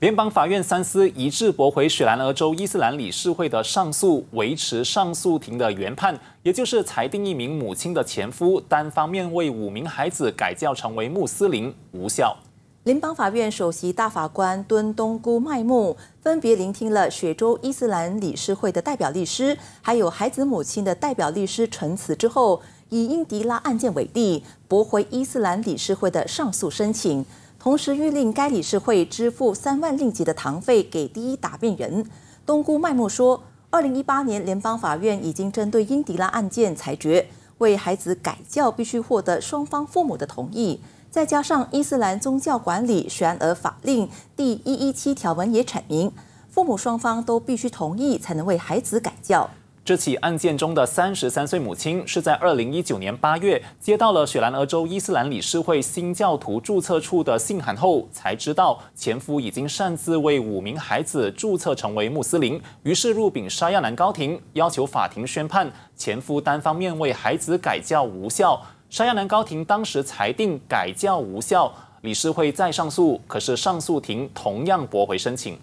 联邦法院三司一致驳回雪兰莪州伊斯兰理事会的上诉，维持上诉庭的原判，也就是裁定一名母亲的前夫单方面为五名孩子改教成为穆斯林无效。联邦法院首席大法官敦东姑麦木分别聆听了雪州伊斯兰理事会的代表律师，还有孩子母亲的代表律师陈词之后，以英迪拉案件为例，驳回伊斯兰理事会的上诉申请。同时，谕令该理事会支付三万令吉的堂费给第一答辩人。东姑麦莫说，二零一八年联邦法院已经针对英迪拉案件裁决，为孩子改教必须获得双方父母的同意。再加上伊斯兰宗教管理悬而法令第一一七条文也阐明，父母双方都必须同意才能为孩子改教。这起案件中的三十三岁母亲是在二零一九年八月接到了雪兰莪州伊斯兰理事会新教徒注册处的信函后，才知道前夫已经擅自为五名孩子注册成为穆斯林。于是，入禀沙亚南高庭，要求法庭宣判前夫单方面为孩子改教无效。沙亚南高庭当时裁定改教无效，理事会再上诉，可是上诉庭同样驳回申请。